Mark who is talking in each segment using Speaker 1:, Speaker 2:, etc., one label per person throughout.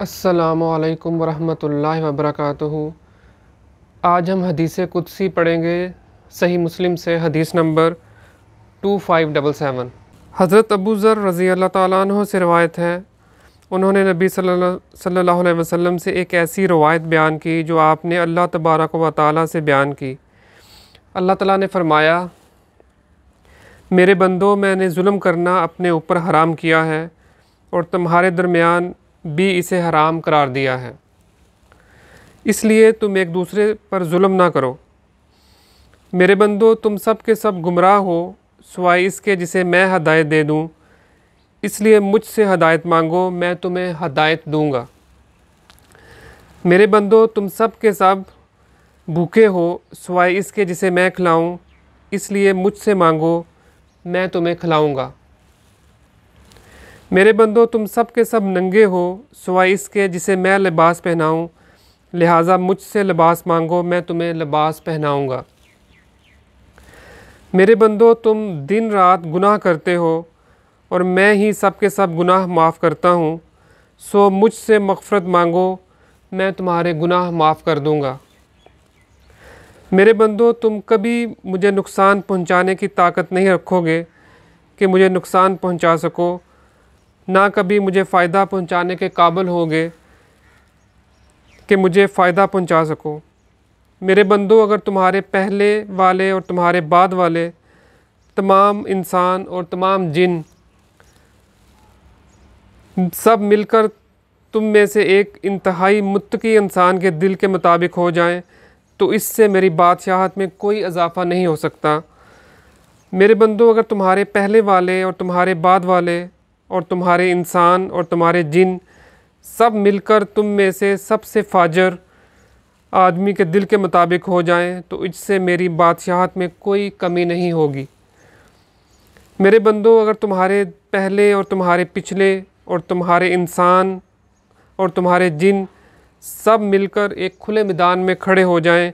Speaker 1: असलकम वरहमल वबरक आज हम हदीस कुदसी पढ़ेंगे सही मुस्लिम से हदीस number two five double seven हज़रत अबू ज़र रज़ी अल्लाह तह से रवायत है उन्होंने नबी सल्ला वसम से एक ऐसी रवायत बयान की जो आपने अल्लाह तबारक व ताली से बयान की अल्लाह ताला ने फ़रमाया मेरे बंदों मैंने जुल्म करना अपने ऊपर हराम किया है और तुम्हारे दरमियान भी इसे हराम करार दिया है इसलिए तुम एक दूसरे पर जुल्म ना करो मेरे बंदो तुम सब के सब गुमराह हो सवाए इसके जिसे मैं हदायत दे दूँ इसलिए मुझसे हदायत मांगो मैं तुम्हें हदायत दूँगा मेरे बंदो तुम सब के सब भूखे हो सवाए इसके जिसे मैं खिलाऊँ इसलिए मुझसे मांगो मैं तुम्हें खिलाऊँगा मेरे बंदो तुम सब के सब नंगे हो सवा इसके जिसे मैं लिबास पहनाऊँ लिहाजा मुझसे लिबास मांगो मैं तुम्हें लिबास पहनाऊँगा मेरे बंदो तुम दिन रात गुनाह करते हो और मैं ही सब के सब गुनाह माफ़ करता हूँ सो मुझसे मफ़रत मांगो मैं तुम्हारे गुनाह माफ़ कर दूँगा मेरे बंदो तुम कभी मुझे नुकसान पहुँचाने की ताकत नहीं रखोगे कि मुझे नुकसान पहुँचा सको ना कभी मुझे फ़ायदा पहुंचाने के काबिल होंगे कि मुझे फ़ायदा पहुंचा सको मेरे बंदो अगर तुम्हारे पहले वाले और तुम्हारे बाद वाले तमाम इंसान और तमाम जिन सब मिलकर तुम में से एक इंतहाई मुतकी इंसान के दिल के मुताबिक हो जाए तो इससे मेरी बादशाहत में कोई इजाफ़ा नहीं हो सकता मेरे बंदो अगर तुम्हारे पहले वाले और तुम्हारे बाद वाले और तुम्हारे इंसान और तुम्हारे जिन सब मिलकर तुम में से सबसे फाजर आदमी के दिल के मुताबिक हो जाएं तो इससे मेरी बादशाहत में कोई कमी नहीं होगी मेरे बंदो अगर तुम्हारे पहले और तुम्हारे पिछले और तुम्हारे इंसान और तुम्हारे जिन सब मिलकर एक खुले मैदान में खड़े हो जाएं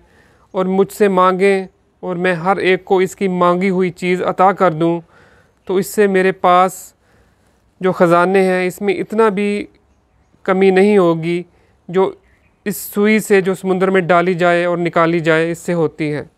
Speaker 1: और मुझसे मांगें और मैं हर एक को इसकी मांगी हुई चीज़ अता कर दूं तो इससे मेरे पास जो ख़ज़ाने हैं इसमें इतना भी कमी नहीं होगी जो इस सुई से जो समुंदर में डाली जाए और निकाली जाए इससे होती है